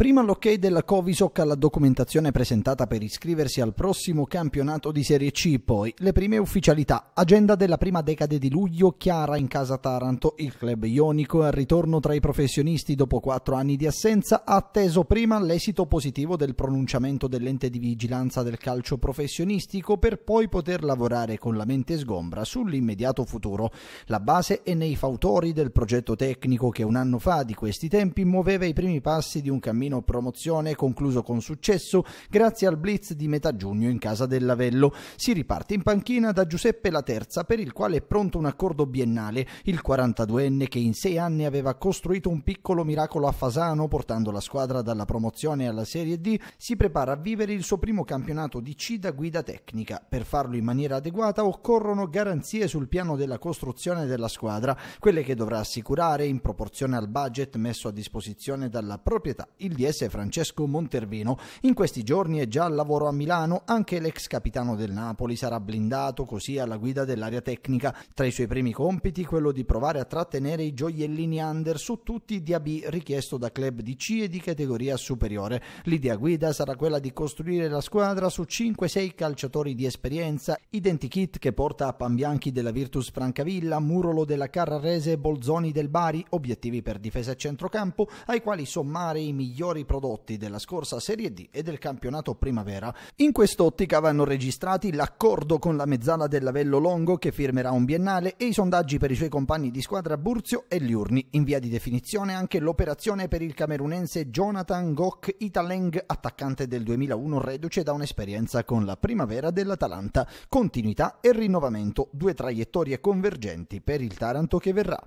Prima l'ok della Covisoc alla documentazione presentata per iscriversi al prossimo campionato di Serie C, poi le prime ufficialità. Agenda della prima decade di luglio, Chiara in casa Taranto, il club ionico al ritorno tra i professionisti dopo quattro anni di assenza, ha atteso prima l'esito positivo del pronunciamento dell'ente di vigilanza del calcio professionistico per poi poter lavorare con la mente sgombra sull'immediato futuro. La base è nei fautori del progetto tecnico che un anno fa di questi tempi muoveva i primi passi di un cammino cammino promozione concluso con successo grazie al blitz di metà giugno in casa del Lavello. Si riparte in panchina da Giuseppe La Terza per il quale è pronto un accordo biennale, il 42enne che in sei anni aveva costruito un piccolo miracolo a Fasano portando la squadra dalla promozione alla Serie D, si prepara a vivere il suo primo campionato di C da guida tecnica. Per farlo in maniera adeguata occorrono garanzie sul piano della costruzione della squadra, quelle che dovrà assicurare in proporzione al budget messo a disposizione dalla proprietà il CBS Francesco Montervino. In questi giorni è già al lavoro a Milano, anche l'ex capitano del Napoli sarà blindato così alla guida dell'area tecnica. Tra i suoi primi compiti quello di provare a trattenere i gioiellini under su tutti i DAB richiesto da club di C e di categoria superiore. L'idea guida sarà quella di costruire la squadra su 5-6 calciatori di esperienza, identikit che porta a Pambianchi della Virtus Francavilla, Murolo della Carrarese e Bolzoni del Bari, obiettivi per difesa e centrocampo, ai quali sommare i migliori migliori prodotti della scorsa Serie D e del campionato primavera. In quest'ottica vanno registrati l'accordo con la mezzala del Lavello Longo che firmerà un biennale e i sondaggi per i suoi compagni di squadra Burzio e Liurni. In via di definizione anche l'operazione per il camerunense Jonathan Gok Italeng, attaccante del 2001 reduce da un'esperienza con la primavera dell'Atalanta. Continuità e rinnovamento, due traiettorie convergenti per il Taranto che verrà.